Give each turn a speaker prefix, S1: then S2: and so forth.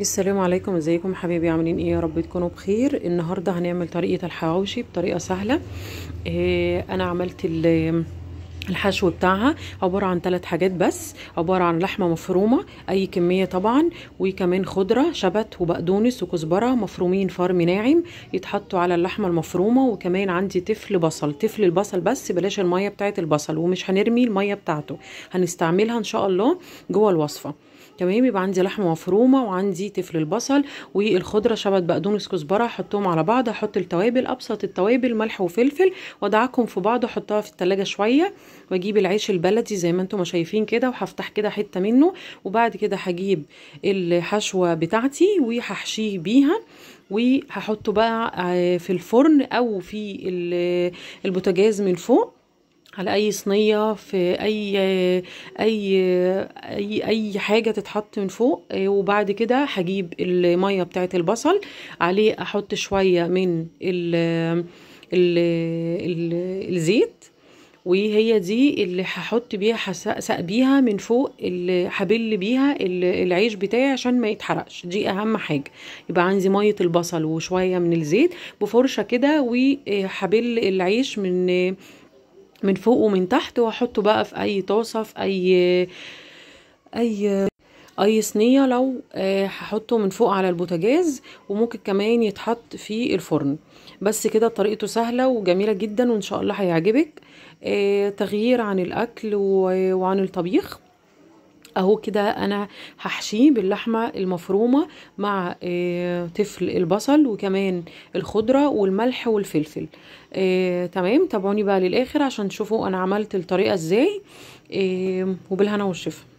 S1: السلام عليكم ازيكم حبيبي عاملين ايه يا رب تكونوا بخير النهارده هنعمل طريقه الحواوشي بطريقه سهله إيه انا عملت الحشو بتاعها عبارة عن ثلاث حاجات بس عبارة عن لحمة مفرومة أي كمية طبعا وكمان خضرة شبت وبقدونس وكزبرة مفرومين فرم ناعم يتحطوا على اللحمة المفرومة وكمان عندي تفل بصل تفل البصل بس بلاش المية بتاعت البصل ومش هنرمي المية بتاعته هنستعملها إن شاء الله جوه الوصفة تمام يبقى عندي لحمه مفرومه وعندي تفل البصل والخضره شبت بقدونس كزبره احطهم على بعض احط التوابل ابسط التوابل ملح وفلفل وادعكم في بعض احطها في التلاجة شويه واجيب العيش البلدي زي ما انتم شايفين كده وهفتح كده حته منه وبعد كده هجيب الحشوه بتاعتي وهحشيه بيها وهحطه بقى آه، في الفرن او في البوتاجاز من فوق على اي صينيه في اي اي اي اي حاجه تتحط من فوق وبعد كده هجيب الميه بتاعه البصل عليه احط شويه من الـ الـ الـ الزيت وهي دي اللي هحط بيها هسقسق بيها من فوق اللي هبل بيها العيش بتاعي عشان ما يتحرقش دي اهم حاجه يبقى عندي ميه البصل وشويه من الزيت بفرشه كده وهبل العيش من من فوق ومن تحت واحطه بقى في اي طاسه في اي اي اي صينيه لو آه، هحطه من فوق على البوتاجاز وممكن كمان يتحط في الفرن بس كده طريقته سهله وجميله جدا وان شاء الله هيعجبك آه، تغيير عن الاكل وعن الطبيخ اهو كده انا هحشيه باللحمه المفرومه مع تفل آه، البصل وكمان الخضره والملح والفلفل آه، تمام تابعوني بقى للاخر عشان تشوفوا انا عملت الطريقه ازاي آه، وبالهنا والشفا